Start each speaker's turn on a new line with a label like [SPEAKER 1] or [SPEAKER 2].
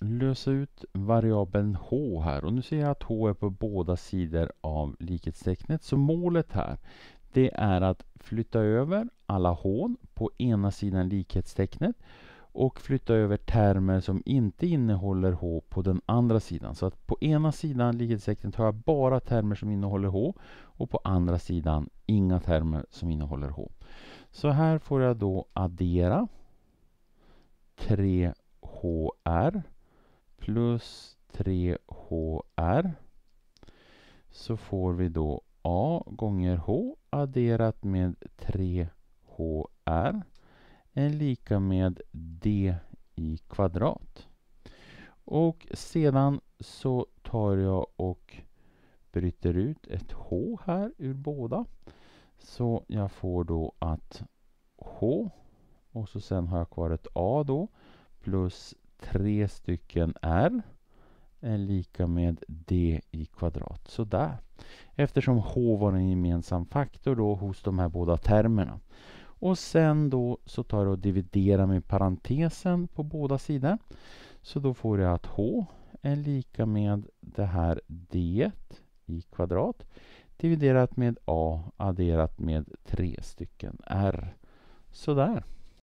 [SPEAKER 1] lösa ut variabeln h här. Och nu ser jag att h är på båda sidor av likhetstecknet. Så målet här det är att flytta över alla h på ena sidan likhetstecknet och flytta över termer som inte innehåller h på den andra sidan. Så att på ena sidan likhetstecknet har jag bara termer som innehåller h och på andra sidan inga termer som innehåller h. Så här får jag då addera 3hr plus 3HR så får vi då A gånger H adderat med 3HR är lika med D i kvadrat. Och sedan så tar jag och bryter ut ett H här ur båda. Så jag får då att H och så sen har jag kvar ett A då plus tre stycken r är lika med d i kvadrat. Sådär. Eftersom h var en gemensam faktor då hos de här båda termerna. Och sen då så tar jag och dividerar med parentesen på båda sidor. Så då får jag att h är lika med det här d i kvadrat dividerat med a adderat med tre stycken r. Sådär.